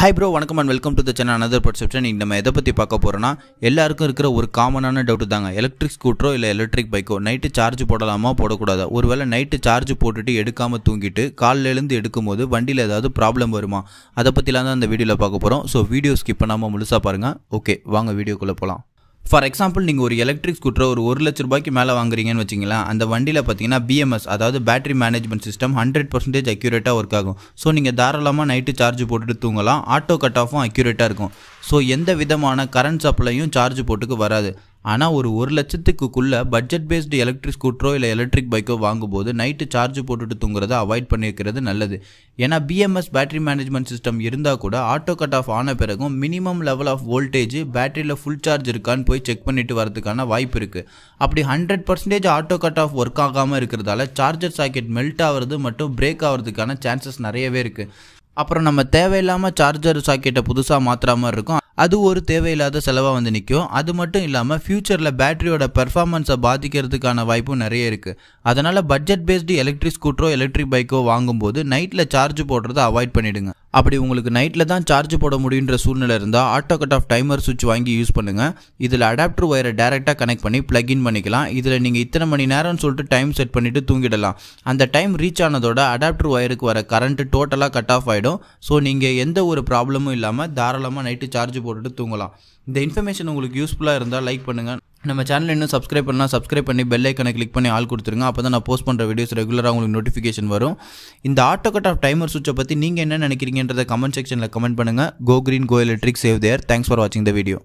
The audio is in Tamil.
ஹை ப்ரோ வணக்கம் and welcome to the channel another perception இன்றைக்கி நம்ம எதை பற்றி பார்க்க போகிறோன்னா எல்லாருக்கும் இருக்கிற ஒரு காமனான டவுட் தாங்க எலக்ட்ரிக் ஸ்கூட்டரோ இல்லை எலக்ட்ரிக் பைக்கோ நைட்டு சார்ஜ் போடலாமா போடக்கூடாதா ஒருவேளை நைட்டு சார்ஜ் போட்டுட்டு எடுக்காமல் தூங்கிட்டு காலில் எடுக்கும் எடுக்கும்போது வண்டியில் ஏதாவது ப்ராப்ளம் வருமா அதை பற்றிலாம் தான் அந்த வீடியோவில் பார்க்க போகிறோம் ஸோ வீடியோ ஸ்கிப் பண்ணாமல் முழுசாக பாருங்கள் ஓகே வாங்க வீடியோக்குள்ளே போகலாம் ஃபார் எக்ஸாம்பிள் நீங்கள் ஒரு எலக்ட்ரிக் ஸ்கூட்டரை ஒரு ஒரு லட்ச ரூபாய்க்கு மேலே வாங்குறீங்கன்னு வச்சிங்களா அந்த வண்டியில் பார்த்தீங்கன்னா பிஎம்எஸ் அதாவது battery management system hundred percentage அக்யூரேட்டாக ஒர்க் ஆகும் ஸோ நீங்கள் தாராளமாக நைட்டு சார்ஜ் போட்டுட்டு தூங்கலாம் ஆட்டோ கட் ஆஃபும் அக்யூரேட்டாக இருக்கும் ஸோ எந்த விதமான கரண்ட் சப்ளையும் சார்ஜ் போட்டுக்கு வராது ஆனால் ஒரு ஒரு லட்சத்துக்குள்ளே பட்ஜெட் பேஸ்டு எலக்ட்ரிக் ஸ்கூட்டரோ இல்லை எலக்ட்ரிக் பைக்கோ வாங்கும்போது நைட்டு சார்ஜ் போட்டுட்டு தூங்குறத அவாய்ட் பண்ணியிருக்கிறது நல்லது ஏன்னா பிஎம்எஸ் பேட்டரி மேனேஜ்மெண்ட் சிஸ்டம் இருந்தால் கூட ஆட்டோ கட் ஆஃப் ஆன பிறகும் மினிமம் லெவல் ஆஃப் வோல்டேஜ் பேட்டரியில் ஃபுல் சார்ஜ் இருக்கான்னு போய் செக் பண்ணிட்டு வரதுக்கான வாய்ப்பு இருக்குது அப்படி hundred percentage auto cut off work ஆகாமல் இருக்கிறதால சார்ஜர் சாக்கெட் மெல்ட் ஆகிறது மற்றும் பிரேக் ஆகிறதுக்கான சான்சஸ் நிறையவே இருக்குது அப்புறம் நம்ம தேவையில்லாமல் சார்ஜர் சாக்கெட்டை புதுசாக மாற்றுற மாதிரி இருக்கும் அது ஒரு தேவையில்லாத செலவாக வந்து நிற்கும் அது மட்டும் இல்லாமல் ஃப்யூச்சரில் பேட்டரியோட பெர்ஃபார்மன்ஸை பாதிக்கிறதுக்கான வாய்ப்பும் நிறைய இருக்குது அதனால் பட்ஜெட் பேஸ்டு எலக்ட்ரிக் ஸ்கூட்டரோ எலக்ட்ரிக் பைக்கோ வாங்கும்போது நைட்டில் சார்ஜ் போடுறதை அவாய்ட் பண்ணிவிடுங்க அப்படி உங்களுக்கு நைட்டில் தான் சார்ஜ் போட முடியுன்ற சூழ்நிலை இருந்தால் ஆட்டோ கட் ஆஃப் டைமர் சுவிட்ச் வாங்கி யூஸ் பண்ணுங்கள் இதில் அடாப்டர் ஒயரை டேரெக்டாக கனெக்ட் பண்ணி ப்ளக்இன் பண்ணிக்கலாம் இதில் நீங்கள் இத்தனை மணி நேரம்னு சொல்லிட்டு டைம் செட் பண்ணிவிட்டு தூங்கிடலாம் அந்த டைம் ரீச் ஆனதோட அடாப்டர் ஒயருக்கு வர கரண்ட்டு டோட்டலாக கட் ஆஃப் ஆகிடும் ஸோ நீங்கள் எந்த ஒரு ப்ராப்ளமும் இல்லாமல் தாராளமாக நைட்டு சார்ஜ் போட்டுட்டு தூங்கலாம் இந்த இன்ஃபர்மேஷன் உங்களுக்கு யூஸ்ஃபுல்லாக இருந்தால் லைக் பண்ணுங்கள் நம்ம சேனல் இன்னும் சப்ஸ்கிரைப் பண்ணால் சப்ஸ்கிரைப் பண்ணி பெல் ஐக்கனை கிளிக் பண்ணி ஆள் கொடுத்துருங்க அப்போ தான் நான் போஸ்ட் பண்ணுற வீடியோஸ் ரெகுலராக உங்களுக்கு நோட்டிஃபிகேஷன் வரும் இந்த ஆட்டோ கட் ஆஃப் டைமர் சுவிச்சை பற்றி நீங்கள் என்ன நினைக்கிறீங்கன்றத கமெண்ட் செக்ஷனில் கமெண்ட் பண்ணுங்கள் go green go electric save there thanks for வாட்சிங் த வீடியோ